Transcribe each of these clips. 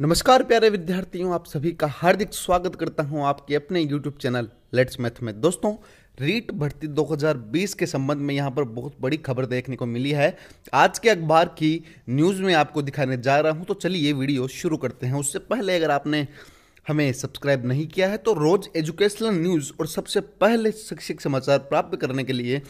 नमस्कार प्यारे विद्यार्थियों आप सभी का हार्दिक स्वागत करता हूं आपके अपने YouTube चैनल लेट्स मैथ में दोस्तों रीट भर्ती 2020 के संबंध में यहां पर बहुत बड़ी खबर देखने को मिली है आज के अखबार की न्यूज़ में आपको दिखाने जा रहा हूं तो चलिए ये वीडियो शुरू करते हैं उससे पहले अगर आपने हमें सब्सक्राइब नहीं किया है तो रोज़ एजुकेशनल न्यूज़ और सबसे पहले शिक्षक समाचार प्राप्त करने के लिए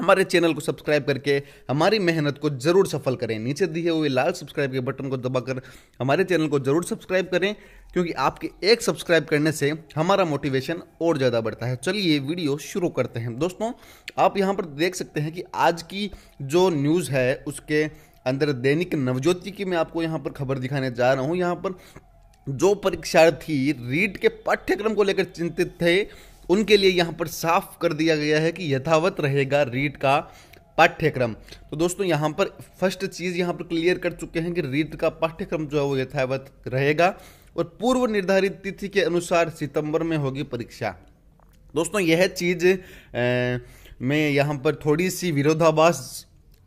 हमारे चैनल को सब्सक्राइब करके हमारी मेहनत को ज़रूर सफल करें नीचे दिए हुए लाल सब्सक्राइब के बटन को दबाकर हमारे चैनल को ज़रूर सब्सक्राइब करें क्योंकि आपके एक सब्सक्राइब करने से हमारा मोटिवेशन और ज़्यादा बढ़ता है चलिए वीडियो शुरू करते हैं दोस्तों आप यहाँ पर देख सकते हैं कि आज की जो न्यूज़ है उसके अंदर दैनिक नवज्योति की मैं आपको यहाँ पर खबर दिखाने जा रहा हूँ यहाँ पर जो परीक्षार्थी रीट के पाठ्यक्रम को लेकर चिंतित थे उनके लिए यहाँ पर साफ कर दिया गया है कि यथावत रहेगा रीट का पाठ्यक्रम तो दोस्तों यहाँ पर फर्स्ट चीज़ यहाँ पर क्लियर कर चुके हैं कि रीट का पाठ्यक्रम जो है वो यथावत रहेगा और पूर्व निर्धारित तिथि के अनुसार सितंबर में होगी परीक्षा दोस्तों यह चीज़ में यहाँ पर थोड़ी सी विरोधाभास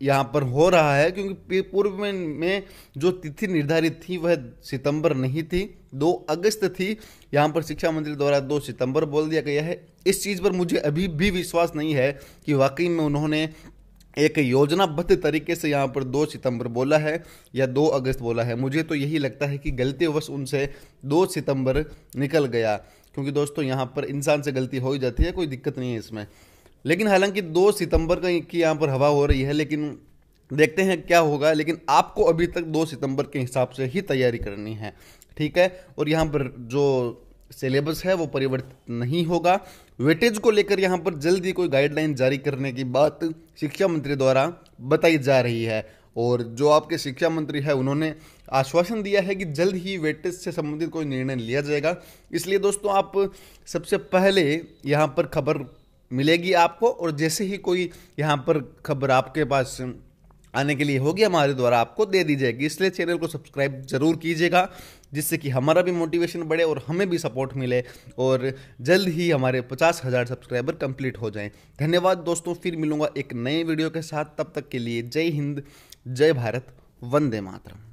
यहाँ पर हो रहा है क्योंकि पूर्व में, में जो तिथि निर्धारित थी वह सितंबर नहीं थी दो अगस्त थी यहाँ पर शिक्षा मंत्री द्वारा दो सितंबर बोल दिया गया है इस चीज़ पर मुझे अभी भी विश्वास नहीं है कि वाकई में उन्होंने एक योजनाबद्ध तरीके से यहाँ पर दो सितंबर बोला है या दो अगस्त बोला है मुझे तो यही लगता है कि गलतीवश उनसे दो सितंबर निकल गया क्योंकि दोस्तों यहाँ पर इंसान से गलती हो ही जाती है कोई दिक्कत नहीं है इसमें लेकिन हालांकि दो सितंबर का की यहाँ पर हवा हो रही है लेकिन देखते हैं क्या होगा लेकिन आपको अभी तक दो सितंबर के हिसाब से ही तैयारी करनी है ठीक है और यहाँ पर जो सिलेबस है वो परिवर्तित नहीं होगा वेटेज को लेकर यहाँ पर जल्द ही कोई गाइडलाइन जारी करने की बात शिक्षा मंत्री द्वारा बताई जा रही है और जो आपके शिक्षा मंत्री है उन्होंने आश्वासन दिया है कि जल्द ही वेटेज से संबंधित कोई निर्णय लिया जाएगा इसलिए दोस्तों आप सबसे पहले यहाँ पर खबर मिलेगी आपको और जैसे ही कोई यहाँ पर खबर आपके पास आने के लिए होगी हमारे द्वारा आपको दे दी जाएगी इसलिए चैनल को सब्सक्राइब जरूर कीजिएगा जिससे कि हमारा भी मोटिवेशन बढ़े और हमें भी सपोर्ट मिले और जल्द ही हमारे पचास हज़ार सब्सक्राइबर कंप्लीट हो जाएं धन्यवाद दोस्तों फिर मिलूंगा एक नए वीडियो के साथ तब तक के लिए जय हिंद जय भारत वंदे मातरम